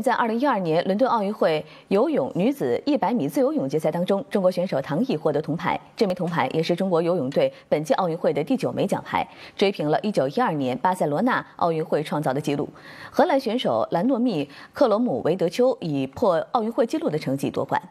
在二零一二年伦敦奥运会游泳女子一百米自由泳决赛当中，中国选手唐毅获得铜牌。这枚铜牌也是中国游泳队本届奥运会的第九枚奖牌，追平了一九一二年巴塞罗那奥运会创造的纪录。荷兰选手兰诺密克罗姆维德丘以破奥运会纪录的成绩夺冠。